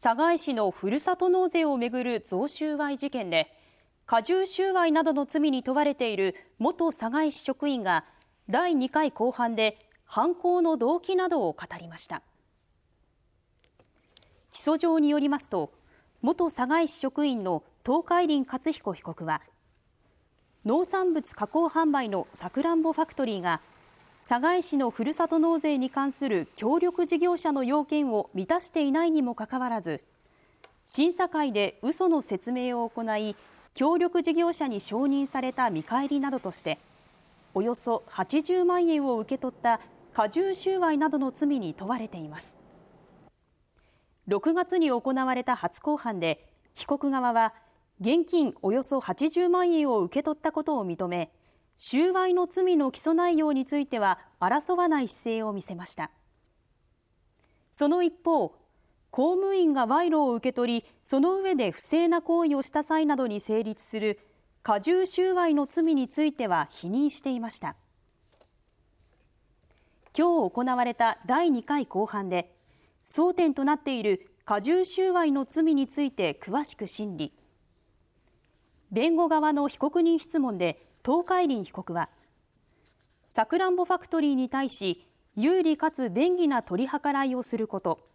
寒河江市のふるさと納税をめぐる贈収賄事件で過重収賄などの罪に問われている元寒河江市職員が第2回後半で犯行の動機などを語りました起訴状によりますと元寒河江市職員の東海林克彦被告は農産物加工販売のさくらんぼファクトリーが寒河江市のふるさと納税に関する協力事業者の要件を満たしていないにもかかわらず審査会で嘘の説明を行い協力事業者に承認された見返りなどとしておよそ80万円を受け取った過重収賄などの罪に問われています6月に行われた初公判で被告側は現金およそ80万円を受け取ったことを認め収賄の罪の起訴内容については争わない姿勢を見せましたその一方公務員が賄賂を受け取りその上で不正な行為をした際などに成立する過重収賄の罪については否認していました今日行われた第2回公判で争点となっている過重収賄の罪について詳しく審理弁護側の被告人質問で東海林被告は、さくらんぼファクトリーに対し、有利かつ便宜な取り計らいをすること、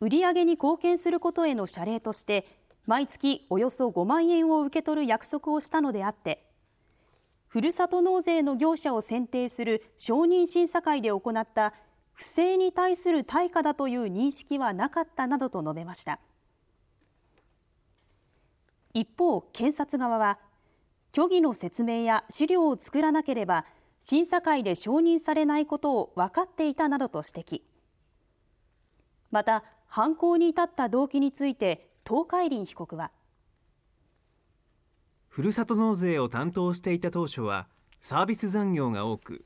売り上げに貢献することへの謝礼として、毎月およそ5万円を受け取る約束をしたのであって、ふるさと納税の業者を選定する承認審査会で行った不正に対する対価だという認識はなかったなどと述べました。一方、検察側は、虚偽の説明や資料を作らなければ審査会で承認されないことを分かっていたなどと指摘また犯行に至った動機について東海林被告はふるさと納税を担当していた当初はサービス残業が多く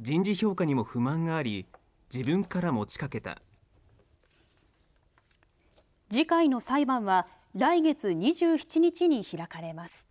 人事評価にも不満があり自分から持ちかけた次回の裁判は来月27日に開かれます